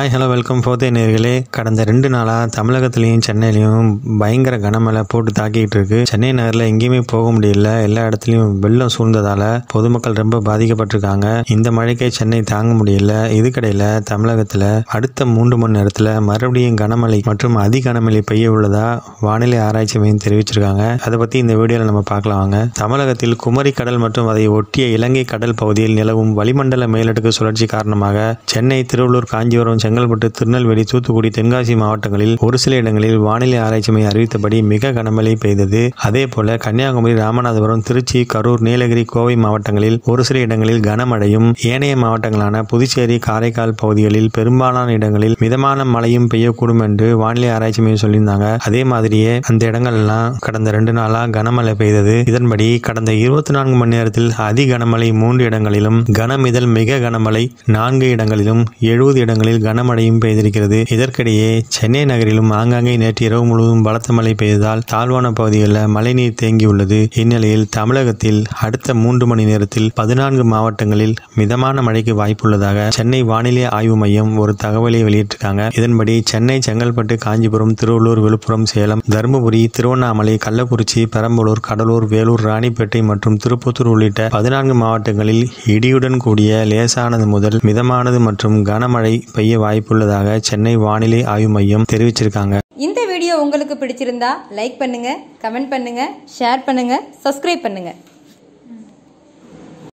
hi hello welcome போதே நேர்களே கடந்த ரெண்டு நாளாக தமிழகத்துலேயும் சென்னையிலையும் பயங்கர கனமழை போட்டு தாக்கிட்டு இருக்கு சென்னை நகரில் எங்கேயுமே போக முடியல எல்லா இடத்துலையும் வெள்ளம் சூழ்ந்ததால் பொதுமக்கள் ரொம்ப பாதிக்கப்பட்டிருக்காங்க இந்த மழைக்கே சென்னை தாங்க முடியல இதுக்கடையில் தமிழகத்தில் அடுத்த மூன்று மணி நேரத்தில் மறுபடியும் கனமழை மற்றும் அதிகனமழை கனமழை பெய்ய உள்ளதா வானிலை ஆராய்ச்சி மையம் தெரிவிச்சிருக்காங்க அதை பற்றி இந்த வீடியோவில் நம்ம பார்க்கலாம் வாங்க தமிழகத்தில் குமரி கடல் மற்றும் அதை ஒட்டிய இலங்கை கடல் பகுதியில் நிலவும் வளிமண்டல மேலடுக்கு சுழற்சி காரணமாக சென்னை திருவள்ளூர் காஞ்சிபுரம் செங்கல்பட்டு திருநெல்வேலி தூத்துக்குடி தென்காசி மாவட்டங்களில் ஒரு சில இடங்களில் வானிலை ஆராய்ச்சி மையம் அறிவித்தபடி மிக கனமழை பெய்தது அதே போல கன்னியாகுமரி ராமநாதபுரம் திருச்சி கரூர் நீலகிரி கோவை மாவட்டங்களில் ஒரு சில இடங்களில் கனமழையும் ஏனைய மாவட்டங்களான புதுச்சேரி காரைக்கால் பகுதிகளில் பெரும்பாலான இடங்களில் மிதமான மழையும் பெய்யக்கூடும் என்று வானிலை ஆராய்ச்சி மையம் சொல்லியிருந்தாங்க அதே மாதிரியே அந்த இடங்கள்லாம் கடந்த ரெண்டு நாளா கனமழை பெய்தது இதன்படி கடந்த இருபத்தி நான்கு மணி நேரத்தில் அதி கனமழை மூன்று இடங்களிலும் கனமிதல் மிக கனமழை நான்கு இடங்களிலும் எழுபது இடங்களில் கன கனமழையும் பெய்திருக்கிறது இதற்கிடையே சென்னை நகரிலும் ஆங்காங்கே நேற்று இரவு முழுவதும் பலத்த மழை பெய்ததால் தாழ்வான பகுதிகளில் மழைநீர் தேங்கியுள்ளது இந்நிலையில் தமிழகத்தில் அடுத்த மூன்று மணி நேரத்தில் பதினான்கு மாவட்டங்களில் மிதமான மழைக்கு வாய்ப்புள்ளதாக சென்னை வானிலை ஆய்வு மையம் ஒரு தகவலை வெளியிட்டிருக்காங்க இதன்படி சென்னை செங்கல்பட்டு காஞ்சிபுரம் திருவள்ளூர் விழுப்புரம் சேலம் தருமபுரி திருவண்ணாமலை கள்ளக்குறிச்சி பெரம்பலூர் கடலூர் வேலூர் ராணிப்பேட்டை மற்றும் திருப்பத்தூர் உள்ளிட்ட பதினான்கு மாவட்டங்களில் இடியுடன் கூடிய லேசானது முதல் மிதமானது மற்றும் கனமழை பெய்ய வாய்ப்புள்ளதாக சென்னை வானிலை ஆய்வு மையம் தெரிவிச்சிருக்காங்க இந்த வீடியோ உங்களுக்கு பிடிச்சிருந்தா லைக் பண்ணுங்க கமெண்ட் பண்ணுங்க ஷேர் பண்ணுங்க சப்ஸ்கிரைப் பண்ணுங்க